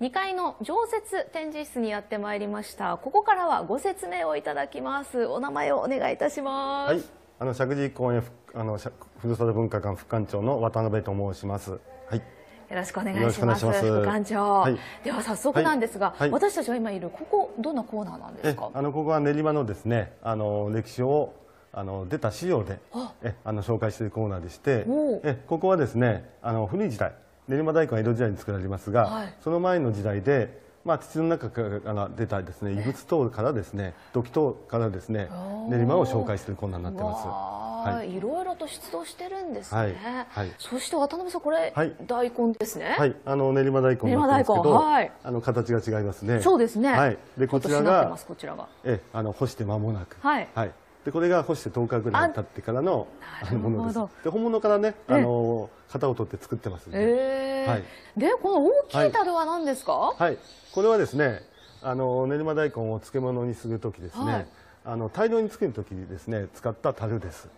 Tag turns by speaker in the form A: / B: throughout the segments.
A: 2階の常設展示室にやってまいりましたここからはご説明をいただきますお名前をお願いいたします、はい、
B: あの石神公園あのふるさと文化館副館長の渡辺と申しますはいよろしくお願いします。ます副館長、はい、では早速なんですが、はい、私たち
A: が今いるここどんなコーナーなん
B: ですか。あのここは練馬のですね、あの歴史をあの出た資料でえあの紹介しているコーナーでして、えここはですね、あの古い時代。練馬大根は江戸時代に作られますが、はい、その前の時代で、まあ、土の中から出たですね異物等からですね土器等からですね練馬を紹介する困難になってます。はい、
A: いろいろと出動してるんですね。はい。そして渡辺さん、これ、大根ですね。はい。
B: あの練馬大根。練馬大根。はい。あの形が違いますね。そうですね。はい。で、こちらが。こちらが。え、あの干して間もなく。はい。はい。でこれが干して10日ぐらい経ってからのあのものですで本物からねあの型を取って作ってますんで、えー、はい、でこの大きい樽
A: は何ですか、は
B: い、はい、これはですねあの練馬大根を漬物にする時ですね、はい、あの大量に作る時ですね使った樽です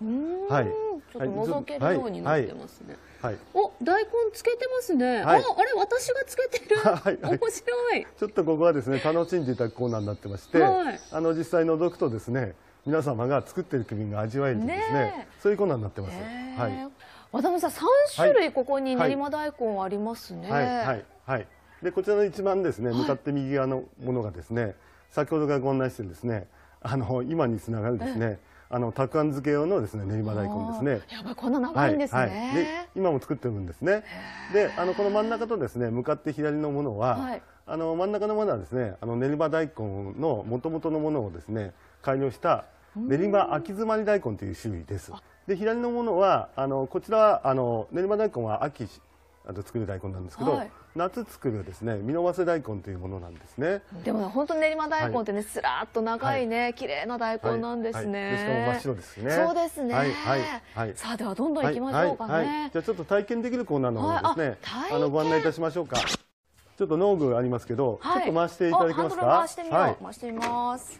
B: はいちょっと覗けるようになってますね、はい、
A: お大根つけてますね、はい、ああれ私がつけ
B: てる、はいはい、面白いちょっとここはですね楽しんでいたコーナーになってまして、はい、あの実際覗くとですね皆様が作ってるクミンが味わえるですね、ね、そういうコーナーになってます。はい。
A: 渡辺さん、三種類ここに練馬大根ありますね。はい、はい、
B: はい。で、こちらの一番ですね、向かって右側のものがですね、先ほどからご案内してるですね、あの今につながるですね。あのたくあん漬け用のですね練馬大根ですね。やばい
A: こんな長いんですね。はいはい、で
B: 今も作ってるんですね。であのこの真ん中とですね向かって左のものは、はい、あの真ん中のものはですねあの練馬大根のもともとのものをですね改良した練馬秋詰まり大根という種類です。で左のものはあのこちらはあの練馬大根は秋あと作る大根なんですけど、はい、夏作るですね見逃せ大根というものなんですねでも
A: 本当練馬大根ってね、はい、すらっと長いね、はい、綺麗な大根なんですね、しかも真っ白ですねそうですね、はいははい、い、さあではどんどんいきましょうかね、じ
B: ゃあちょっと体験できるコーナーの方ですね、あのご案内いたしましょうかちょっと農具ありますけど、はい、ちょっと回していただけますか。回してみよう、はい、回し
A: てみます。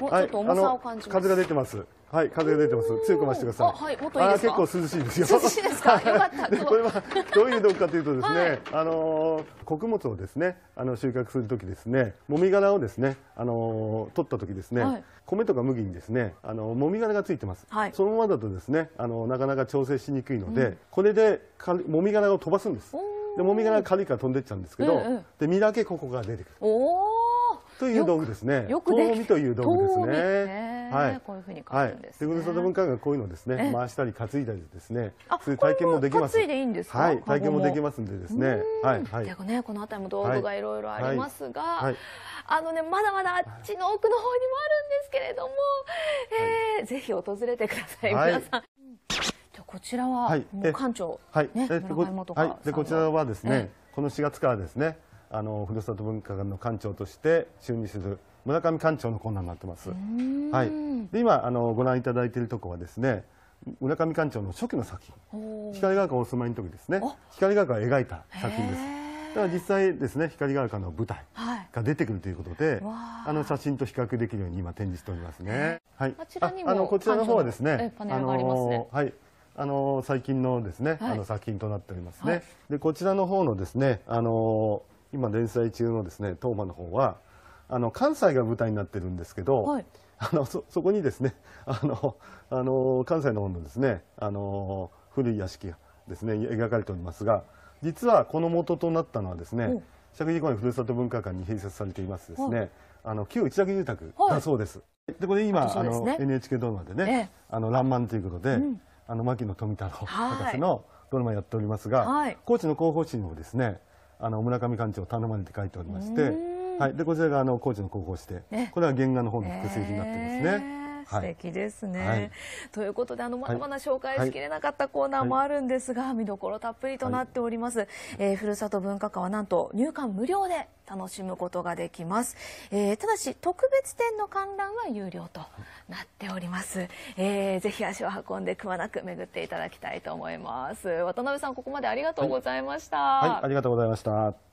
B: もうちょっと重さを感じ風が出てます。はい、風が出てます。強く回してください。はい、もっといいですか。結構涼しいですよ。涼しいですか。よかった。これはどういう道具かというとですね、はい、あの穀物をですね、あの収穫するときですね、もみ殻をですね、あの取ったときですね、はい、米とか麦にですね、あのもみ殻がついてます。はい、そのままだとですね、あのなかなか調整しにくいので、うん、これでかもみ殻を飛ばすんです。おーでもみ殻が軽いから飛んでっちゃうんですけど、うんうん、で身だけここが出てくるという道具ですねよくよくという道具ですねはい、こういうふうに書くんですね、はい、ふる文化がこういうのですね回したり担いだりですねそういう体験もできますいでいいんですか、はい、体験もできますんでですねはい、はい、ね
A: この辺りも道具がいろいろありますが、はい、あのねまだまだあっちの奥の方にもあるんですけれども、えー、ぜひ訪れてください皆さんこちらは、はい、もう館長、
B: はい、ね、はい、でこちらはですね、この4月からですね、あのふるさと文化館の館長として就任する村上館長のコーナーになってます。はい。で今あのご覧いただいているところはですね、村上館長の初期の作品、光が丘お住まいの時ですね、光が丘を描いた作品です。だから実際ですね、光が丘の舞台が出てくるということで、はい、あの写真と比較できるように今展示しておりますね。はい。ああのこちらの方はですね、あのー、はい。あの最近のですね、はい、あの作品となっておりますね。はい、でこちらの方のですね、あの今連載中のですね、当ーの方はあの関西が舞台になってるんですけど、はい、あのそそこにですね、あのあの関西の方のですね、あの古い屋敷がですね描かれておりますが、実はこの元となったのはですね、石神公園ふるさと文化館に併設されていますですね、あの旧一岳住宅だそうです。でこれ今、ね、あの NHK ドラマでね、ええ、あのラ漫ということで。うあの牧野富太郎博士のドラマやっておりますが、はい、高知の広報誌にもですねあの村上館長頼まれて書いておりまして、はい、でこちらがあの高知の広報誌でこれは原画の方の複製品になってますね。えー素敵
A: ですね、はい、ということであのまだまだ紹介しきれなかったコーナーもあるんですが、見どころたっぷりとなっております、はい、えー、ふるさと文化館はなんと入館無料で楽しむことができます、えー、ただし特別展の観覧は有料となっております、えー、ぜひ足を運んでくまなく巡っていただきたいと思います渡辺さんここまでありがとうございました、はい、あ
B: りがとうございました